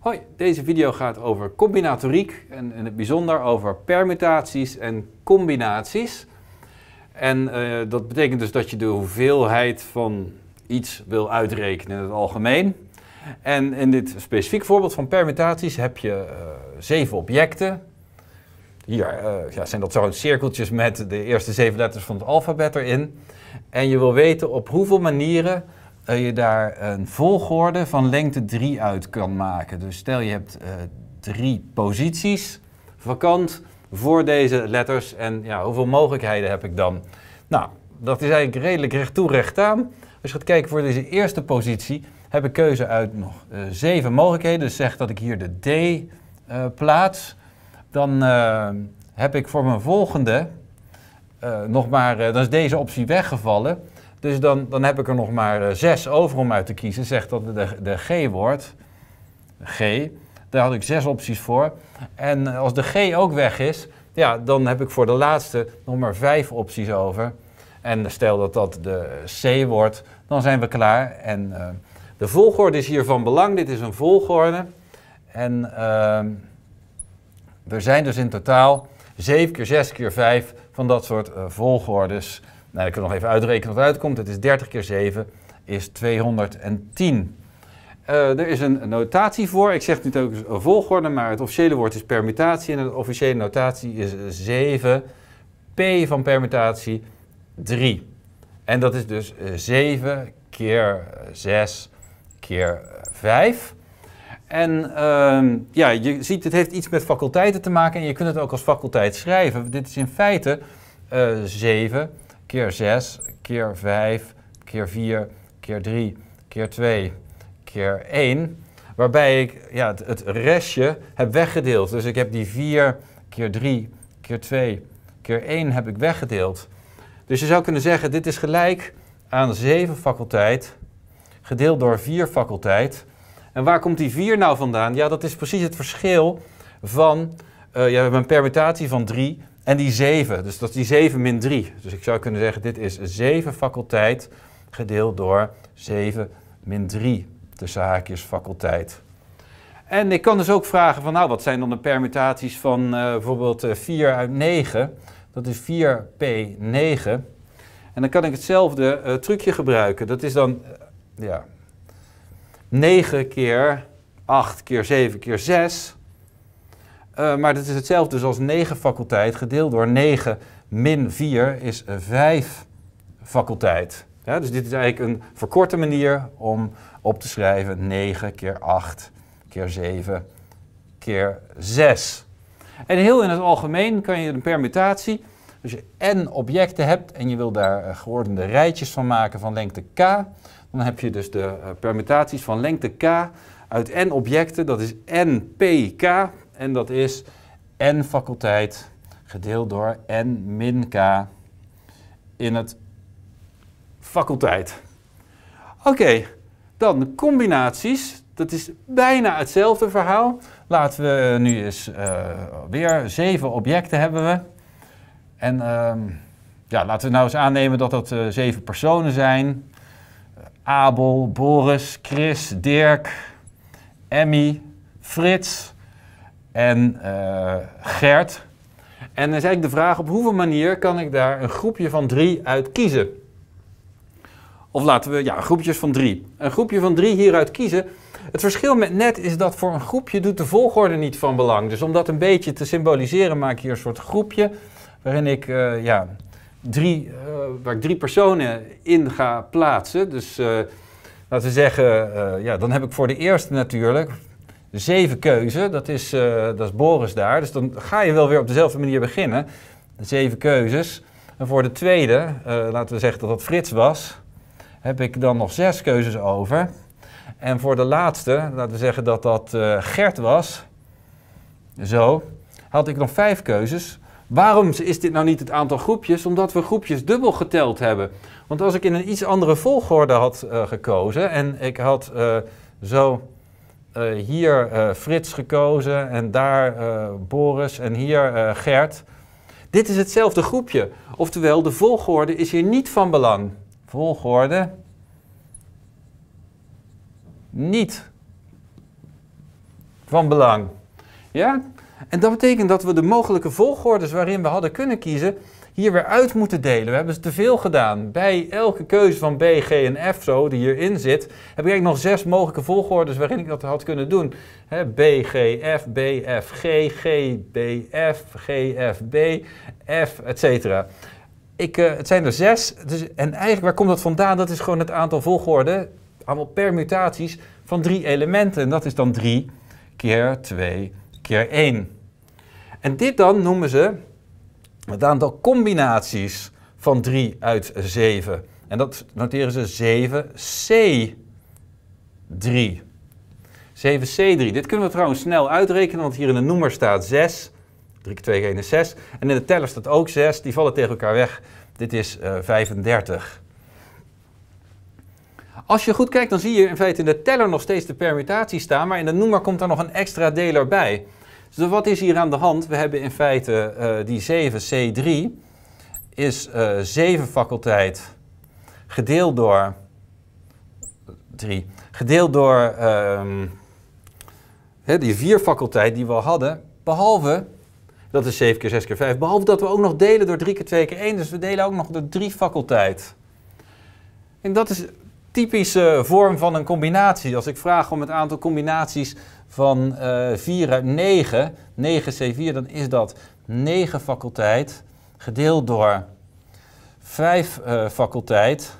Hoi, deze video gaat over combinatoriek en in het bijzonder over permutaties en combinaties. En eh, dat betekent dus dat je de hoeveelheid van iets wil uitrekenen in het algemeen. En in dit specifiek voorbeeld van permutaties heb je eh, zeven objecten. Hier eh, ja, zijn dat zo'n cirkeltjes met de eerste zeven letters van het alfabet erin. En je wil weten op hoeveel manieren je daar een volgorde van lengte 3 uit kan maken. Dus stel je hebt eh, drie posities vakant voor deze letters. En ja, hoeveel mogelijkheden heb ik dan? Nou, dat is eigenlijk redelijk recht toe recht aan. Als je gaat kijken voor deze eerste positie, heb ik keuze uit nog eh, zeven mogelijkheden. Dus zeg dat ik hier de D eh, plaats. Dan heb ik voor mijn volgende nog maar, dan is deze optie weggevallen. Dus dan, dan heb ik er nog maar eh, zes over om uit te kiezen. Zeg dat de, de G wordt. G. Daar had ik zes opties voor. En eh, als de G ook weg is, ja, dan heb ik voor de laatste nog maar vijf opties over. En stel dat dat de eh, C wordt, dan zijn we klaar. En de volgorde is hier van belang. Dit is een volgorde. En uh, ehm, er zijn dus in totaal 7 keer 6 keer 5 van dat soort volgordes. Nou, ik kan nog even uitrekenen wat uitkomt. Het is 30 keer 7 is 210. Uh, eh, er is een notatie voor. Ik zeg niet ook een volgorde, maar het officiële woord is permutatie. En de officiële notatie is 7. P van permutatie 3. En dat is dus 7 eh, keer 6 eh, keer 5. En uh, ja, je ziet, het heeft iets met faculteiten te maken en je kunt het ook als faculteit schrijven. Dit is in feite uh, 7 keer 6, keer 5, keer 4, keer 3, keer 2, keer 1. Waarbij ik ja, het, restje heb weggedeeld. Dus ik heb die 4 keer 3 keer 2 keer 1 heb ik weggedeeld. Dus je zou kunnen zeggen, dit is gelijk aan 7 faculteit gedeeld door 4 faculteit. En waar komt die 4 nou vandaan? Ja, dat is precies het verschil van... Uh, ja, we een permutatie van 3, en die 7, dus dat is die 7 min 3. Dus ik zou kunnen zeggen, dit is 7 faculteit gedeeld door 7 min 3, tussen haakjes faculteit. En ik kan dus ook vragen van, nou, wat zijn dan de permutaties van uh, bijvoorbeeld 4 eh, uit 9? Dat is 4p9. En dan kan ik hetzelfde uh, trucje gebruiken. Dat is dan, ja, 9 keer 8 keer 7 keer 6 eh, maar dat is hetzelfde dus als 9 faculteit gedeeld door 9 min 4 is 5 eh, faculteit. Ja, dus dit is eigenlijk een verkorte manier om op te schrijven 9 keer 8 keer 7 keer 6. En heel in het algemeen kan je een permutatie, als je n objecten hebt en je wil daar eh, geordende rijtjes van maken van lengte k, dan heb je dus de permutaties van lengte k uit n objecten, dat is npk en dat is n faculteit gedeeld door n min k in het faculteit. Oké, dan de combinaties. Dat is bijna hetzelfde verhaal. Laten we nu eens eh, weer zeven objecten hebben we. En ehm, ja, laten we nou eens aannemen dat dat eh, zeven personen zijn. Abel, Boris, Chris, Dirk, Emmy, Frits, en uh, Gert. En dan is eigenlijk de vraag, op hoeveel manier kan ik daar een groepje van drie uit kiezen? Of laten we, ja, groepjes van drie. Een groepje van drie hieruit kiezen. Het verschil met net is dat voor een groepje doet de volgorde niet van belang. Dus om dat een beetje te symboliseren maak ik hier een soort groepje waarin ik, eh, ja, drie, eh, waar ik drie personen in ga plaatsen. Dus laten we zeggen, ja, dan heb ik voor de eerste natuurlijk zeven keuze, dat is, eh, dat is Boris daar. Dus dan ga je wel weer op dezelfde manier beginnen. De zeven keuzes. En voor de tweede, eh, laten we zeggen dat dat Frits was, heb ik dan nog zes keuzes over. En voor de laatste, laten we zeggen dat dat uh, Gert was, zo, had ik nog vijf keuzes. Waarom is dit nou niet het aantal groepjes? Omdat we groepjes dubbel geteld hebben. Want als ik in een iets andere volgorde had gekozen en ik had zo eh, hier uh, Frits gekozen en daar eh, Boris en hier Gert. Dit is hetzelfde groepje. Oftewel, de volgorde is hier niet van belang. Volgorde. Niet van belang. Ja? En dat betekent dat we de mogelijke volgordes waarin we hadden kunnen kiezen, hier weer uit moeten delen. We hebben ze te veel gedaan. Bij elke keuze van B, G en F, zo, die hierin zit, heb ik eigenlijk nog zes mogelijke volgordes waarin ik dat had kunnen doen. He, B, G, F, B, F, G, G, B, F, G, F, B, F, etc. Ik, eh, het zijn er zes. Dus, en eigenlijk, waar komt dat vandaan? Dat is gewoon het aantal volgorde, allemaal permutaties van drie elementen. En dat is dan 3 keer 2 keer 1. En dit dan noemen ze het aantal combinaties van 3 uit 7. En dat noteren ze 7C3. 7C3. Dit kunnen we trouwens snel uitrekenen, want hier in de noemer staat 6. 3 keer 2 is 6. En in de teller staat ook 6. Die vallen tegen elkaar weg. Dit is uh, eh, 35. Als je goed kijkt, dan zie je in feite in de teller nog steeds de permutatie staan, maar in de noemer komt er nog een extra deler bij. Dus wat is hier aan de hand? We hebben in feite uh, die 7C3 is uh, eh, 7 faculteit gedeeld door 3, gedeeld door um, hè, die 4 faculteit die we al hadden, behalve, dat is 7 keer 6 keer 5, behalve dat we ook nog delen door 3 keer 2 keer 1, dus we delen ook nog door 3 faculteit. En dat is typische vorm van een combinatie. Als ik vraag om het aantal combinaties van uh, eh, 4 uit 9, 9C4, dan is dat 9 faculteit gedeeld door 5 eh, faculteit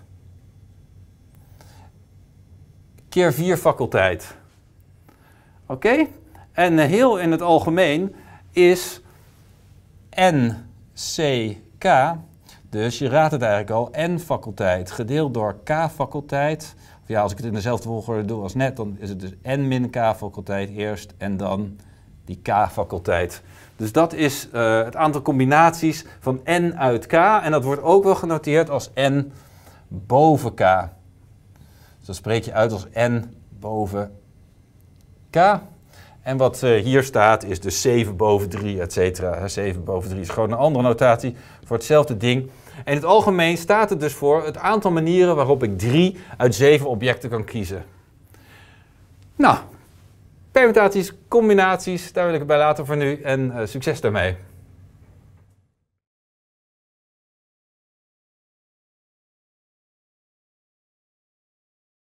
keer 4 faculteit. Oké? En eh, heel in het algemeen is NCK dus je raadt het eigenlijk al, n-faculteit gedeeld door k-faculteit. Ja, als ik het in dezelfde volgorde doe als net, dan is het dus n min k-faculteit eerst en dan die k-faculteit. Dus dat is eh, het aantal combinaties van n uit k. En dat wordt ook wel genoteerd als n boven k. Dus dat spreek je uit als n boven k. En wat uh, hier staat is dus 7 boven 3, et cetera. 7 boven 3 is gewoon een andere notatie voor hetzelfde ding. En in het algemeen staat het dus voor het aantal manieren waarop ik 3 uit 7 objecten kan kiezen. Nou, permutaties, combinaties, daar wil ik het bij laten voor nu en uh, succes daarmee.